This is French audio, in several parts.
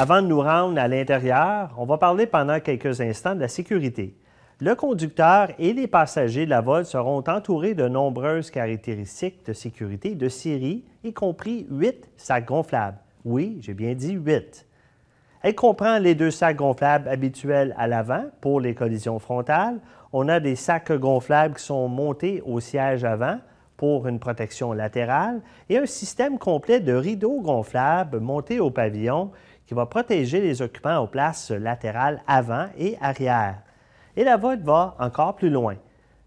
Avant de nous rendre à l'intérieur, on va parler pendant quelques instants de la sécurité. Le conducteur et les passagers de la vol seront entourés de nombreuses caractéristiques de sécurité de série, y compris huit sacs gonflables. Oui, j'ai bien dit huit. Elle comprend les deux sacs gonflables habituels à l'avant pour les collisions frontales. On a des sacs gonflables qui sont montés au siège avant pour une protection latérale et un système complet de rideaux gonflables montés au pavillon qui va protéger les occupants aux places latérales avant et arrière. Et la vote va encore plus loin.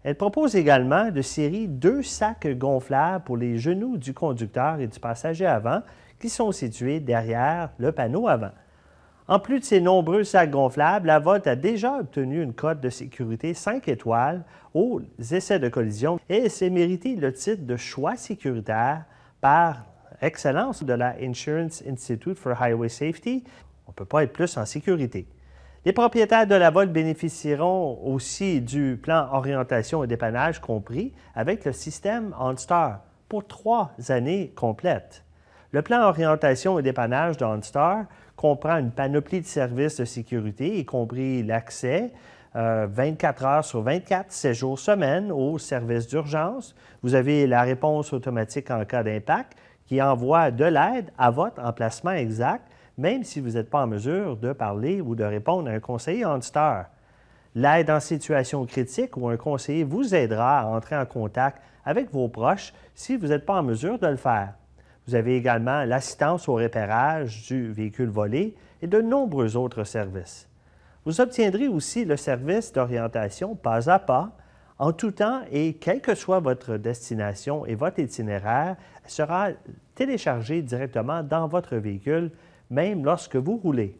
Elle propose également de série deux sacs gonflables pour les genoux du conducteur et du passager avant qui sont situés derrière le panneau avant. En plus de ces nombreux sacs gonflables, la Volt a déjà obtenu une cote de sécurité 5 étoiles aux essais de collision et s'est mérité le titre de choix sécuritaire par excellence de la Insurance Institute for Highway Safety, on ne peut pas être plus en sécurité. Les propriétaires de la vol bénéficieront aussi du plan orientation et dépannage compris avec le système OnStar pour trois années complètes. Le plan orientation et dépannage d'OnStar comprend une panoplie de services de sécurité, y compris l'accès 24 euh, heures sur 24, 7 jours semaine aux services d'urgence. Vous avez la réponse automatique en cas d'impact, qui envoie de l'aide à votre emplacement exact, même si vous n'êtes pas en mesure de parler ou de répondre à un conseiller auditeur. L'aide en situation critique ou un conseiller vous aidera à entrer en contact avec vos proches si vous n'êtes pas en mesure de le faire. Vous avez également l'assistance au repérage du véhicule volé et de nombreux autres services. Vous obtiendrez aussi le service d'orientation pas à pas en tout temps et quelle que soit votre destination et votre itinéraire, sera téléchargée directement dans votre véhicule, même lorsque vous roulez.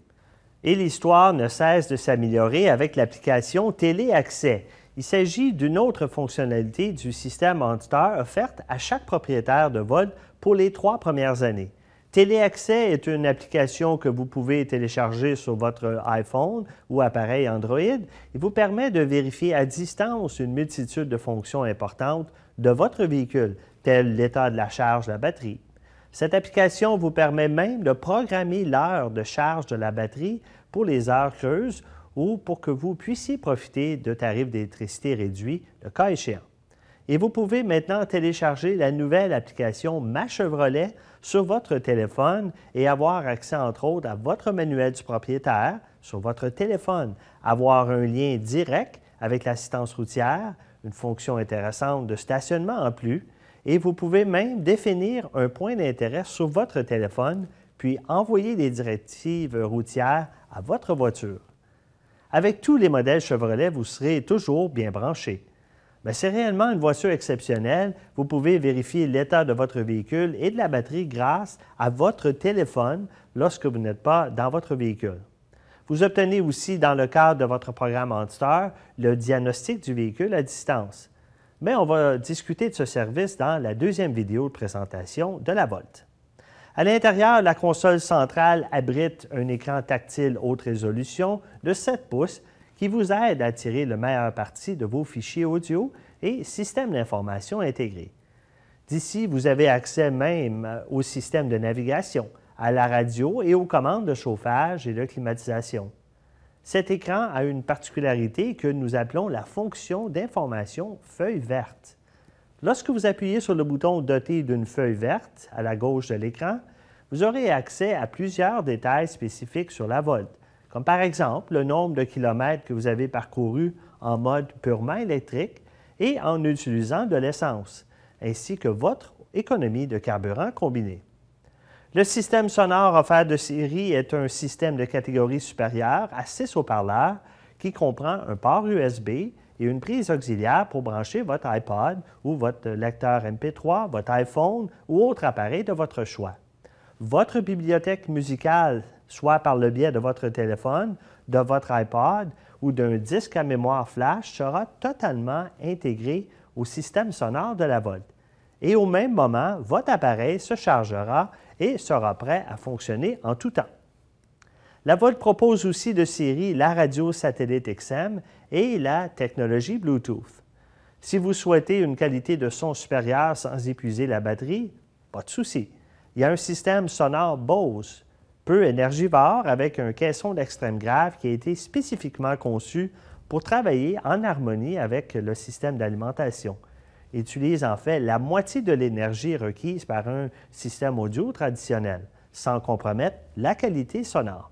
Et l'histoire ne cesse de s'améliorer avec l'application Téléaccès. Il s'agit d'une autre fonctionnalité du système onstar offerte à chaque propriétaire de vol pour les trois premières années. Téléaccès est une application que vous pouvez télécharger sur votre iPhone ou appareil Android. Il vous permet de vérifier à distance une multitude de fonctions importantes de votre véhicule, tel l'état de la charge de la batterie. Cette application vous permet même de programmer l'heure de charge de la batterie pour les heures creuses ou pour que vous puissiez profiter de tarifs d'électricité réduits le cas échéant et vous pouvez maintenant télécharger la nouvelle application Ma Chevrolet sur votre téléphone et avoir accès entre autres à votre manuel du propriétaire sur votre téléphone, avoir un lien direct avec l'assistance routière, une fonction intéressante de stationnement en plus, et vous pouvez même définir un point d'intérêt sur votre téléphone, puis envoyer des directives routières à votre voiture. Avec tous les modèles Chevrolet, vous serez toujours bien branché. Mais ben, c'est réellement une voiture exceptionnelle. Vous pouvez vérifier l'état de votre véhicule et de la batterie grâce à votre téléphone lorsque vous n'êtes pas dans votre véhicule. Vous obtenez aussi, dans le cadre de votre programme OnStar, le diagnostic du véhicule à distance. Mais ben, on va discuter de ce service dans la deuxième vidéo de présentation de la Volt. À l'intérieur, la console centrale abrite un écran tactile haute résolution de 7 pouces qui vous aide à tirer le meilleur parti de vos fichiers audio et système d'information intégrés. D'ici, vous avez accès même au système de navigation, à la radio et aux commandes de chauffage et de climatisation. Cet écran a une particularité que nous appelons la fonction d'information feuille verte. Lorsque vous appuyez sur le bouton doté d'une feuille verte à la gauche de l'écran, vous aurez accès à plusieurs détails spécifiques sur la Volt, comme par exemple le nombre de kilomètres que vous avez parcouru en mode purement électrique et en utilisant de l'essence, ainsi que votre économie de carburant combinée. Le système sonore offert de série est un système de catégorie supérieure à 6 haut-parleurs qui comprend un port USB et une prise auxiliaire pour brancher votre iPod ou votre lecteur MP3, votre iPhone ou autre appareil de votre choix. Votre bibliothèque musicale soit par le biais de votre téléphone, de votre iPod ou d'un disque à mémoire flash, sera totalement intégré au système sonore de la Volt. Et au même moment, votre appareil se chargera et sera prêt à fonctionner en tout temps. La Volt propose aussi de série la radio satellite XM et la technologie Bluetooth. Si vous souhaitez une qualité de son supérieure sans épuiser la batterie, pas de souci. Il y a un système sonore Bose peu énergivore avec un caisson d'extrême grave qui a été spécifiquement conçu pour travailler en harmonie avec le système d'alimentation. Il utilise en fait la moitié de l'énergie requise par un système audio traditionnel, sans compromettre la qualité sonore.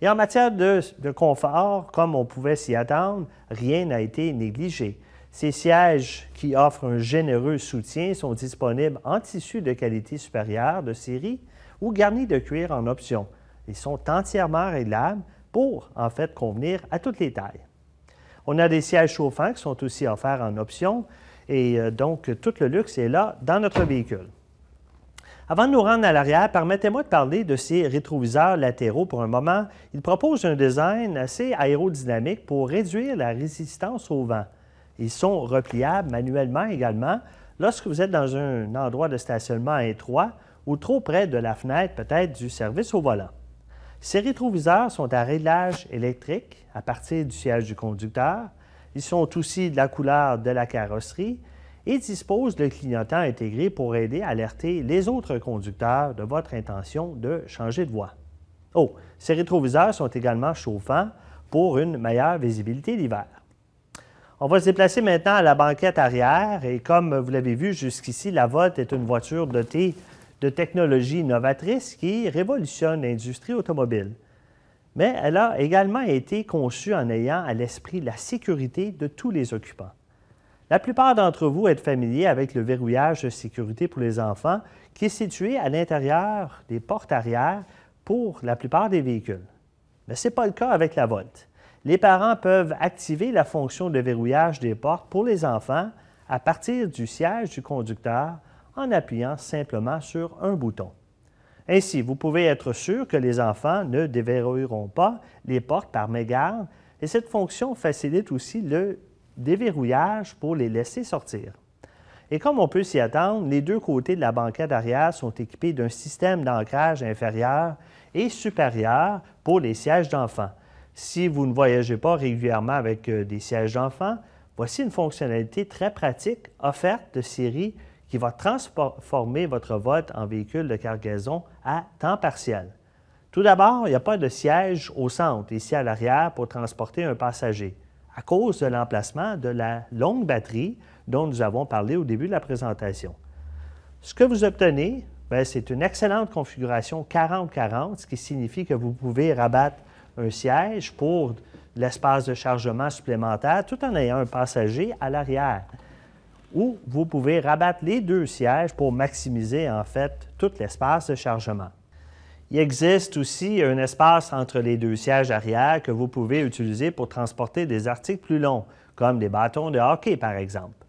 Et en matière de, de confort, comme on pouvait s'y attendre, rien n'a été négligé. Ces sièges qui offrent un généreux soutien sont disponibles en tissu de qualité supérieure de série ou garnis de cuir en option. Ils sont entièrement réglables pour, en fait, convenir à toutes les tailles. On a des sièges chauffants qui sont aussi offerts en option et euh, donc tout le luxe est là dans notre véhicule. Avant de nous rendre à l'arrière, permettez-moi de parler de ces rétroviseurs latéraux pour un moment. Ils proposent un design assez aérodynamique pour réduire la résistance au vent. Ils sont repliables manuellement également. Lorsque vous êtes dans un endroit de stationnement étroit, ou trop près de la fenêtre peut-être du service au volant. Ces rétroviseurs sont à réglage électrique à partir du siège du conducteur. Ils sont aussi de la couleur de la carrosserie et disposent de clignotants intégrés pour aider à alerter les autres conducteurs de votre intention de changer de voie. Oh, ces rétroviseurs sont également chauffants pour une meilleure visibilité l'hiver. On va se déplacer maintenant à la banquette arrière et comme vous l'avez vu jusqu'ici, la Volt est une voiture dotée de technologies novatrices qui révolutionne l'industrie automobile. Mais elle a également été conçue en ayant à l'esprit la sécurité de tous les occupants. La plupart d'entre vous êtes familiers avec le verrouillage de sécurité pour les enfants qui est situé à l'intérieur des portes arrière pour la plupart des véhicules. Mais ce n'est pas le cas avec la Volt. Les parents peuvent activer la fonction de verrouillage des portes pour les enfants à partir du siège du conducteur en appuyant simplement sur un bouton. Ainsi, vous pouvez être sûr que les enfants ne déverrouilleront pas les portes par mégarde et cette fonction facilite aussi le déverrouillage pour les laisser sortir. Et comme on peut s'y attendre, les deux côtés de la banquette arrière sont équipés d'un système d'ancrage inférieur et supérieur pour les sièges d'enfants. Si vous ne voyagez pas régulièrement avec euh, des sièges d'enfants, voici une fonctionnalité très pratique offerte de série qui va transformer votre vote en véhicule de cargaison à temps partiel. Tout d'abord, il n'y a pas de siège au centre, ici à l'arrière, pour transporter un passager, à cause de l'emplacement de la longue batterie dont nous avons parlé au début de la présentation. Ce que vous obtenez, ben, c'est une excellente configuration 40-40, ce qui signifie que vous pouvez rabattre un siège pour l'espace de chargement supplémentaire tout en ayant un passager à l'arrière où vous pouvez rabattre les deux sièges pour maximiser en fait tout l'espace de chargement. Il existe aussi un espace entre les deux sièges arrière que vous pouvez utiliser pour transporter des articles plus longs, comme des bâtons de hockey par exemple.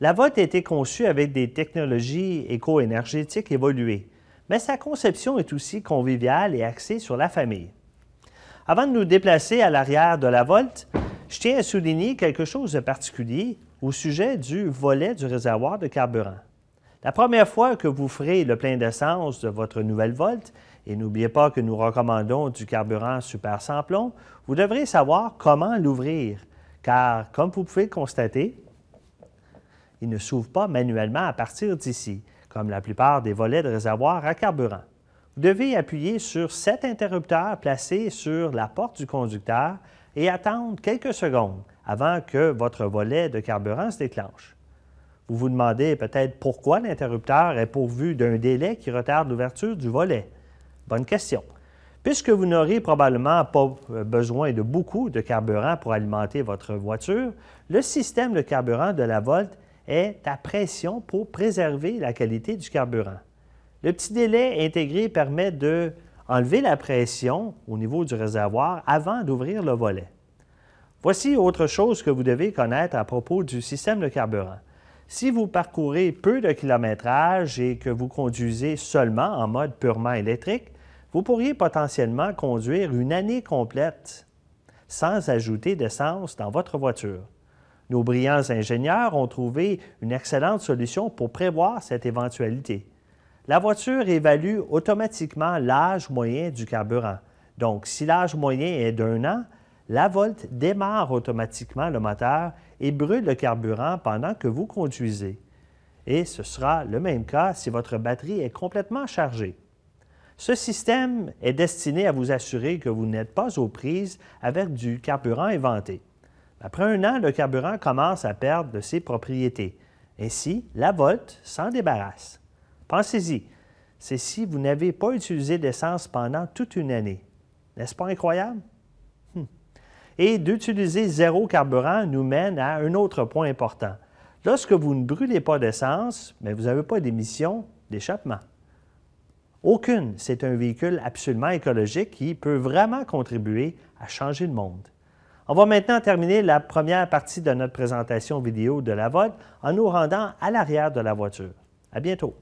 La Volt a été conçue avec des technologies éco-énergétiques évoluées, mais sa conception est aussi conviviale et axée sur la famille. Avant de nous déplacer à l'arrière de la Volt, je tiens à souligner quelque chose de particulier au sujet du volet du réservoir de carburant. La première fois que vous ferez le plein d'essence de votre nouvelle Volt, et n'oubliez pas que nous recommandons du carburant super sans plomb, vous devrez savoir comment l'ouvrir, car comme vous pouvez le constater, il ne s'ouvre pas manuellement à partir d'ici, comme la plupart des volets de réservoir à carburant. Vous devez appuyer sur cet interrupteur placé sur la porte du conducteur et attendre quelques secondes avant que votre volet de carburant se déclenche. Vous vous demandez peut-être pourquoi l'interrupteur est pourvu d'un délai qui retarde l'ouverture du volet. Bonne question. Puisque vous n'aurez probablement pas euh, besoin de beaucoup de carburant pour alimenter votre voiture, le système de carburant de la Volt est à pression pour préserver la qualité du carburant. Le petit délai intégré permet de enlever la pression au niveau du réservoir avant d'ouvrir le volet. Voici autre chose que vous devez connaître à propos du système de carburant. Si vous parcourez peu de kilométrage et que vous conduisez seulement en mode purement électrique, vous pourriez potentiellement conduire une année complète sans ajouter d'essence dans votre voiture. Nos brillants ingénieurs ont trouvé une excellente solution pour prévoir cette éventualité. La voiture évalue automatiquement l'âge moyen du carburant. Donc, si l'âge moyen est d'un an, la Volt démarre automatiquement le moteur et brûle le carburant pendant que vous conduisez. Et ce sera le même cas si votre batterie est complètement chargée. Ce système est destiné à vous assurer que vous n'êtes pas aux prises avec du carburant inventé. Après un an, le carburant commence à perdre de ses propriétés. Ainsi, la Volt s'en débarrasse. Pensez-y. C'est si vous n'avez pas utilisé d'essence pendant toute une année. N'est-ce pas incroyable? Hum. Et d'utiliser zéro carburant nous mène à un autre point important. Lorsque vous ne brûlez pas d'essence, mais vous n'avez pas d'émission d'échappement. Aucune. C'est un véhicule absolument écologique qui peut vraiment contribuer à changer le monde. On va maintenant terminer la première partie de notre présentation vidéo de la VOD en nous rendant à l'arrière de la voiture. À bientôt.